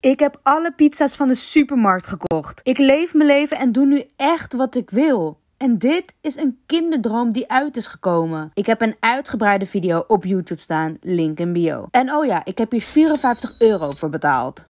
Ik heb alle pizza's van de supermarkt gekocht. Ik leef mijn leven en doe nu echt wat ik wil. En dit is een kinderdroom die uit is gekomen. Ik heb een uitgebreide video op YouTube staan, link in bio. En oh ja, ik heb hier 54 euro voor betaald.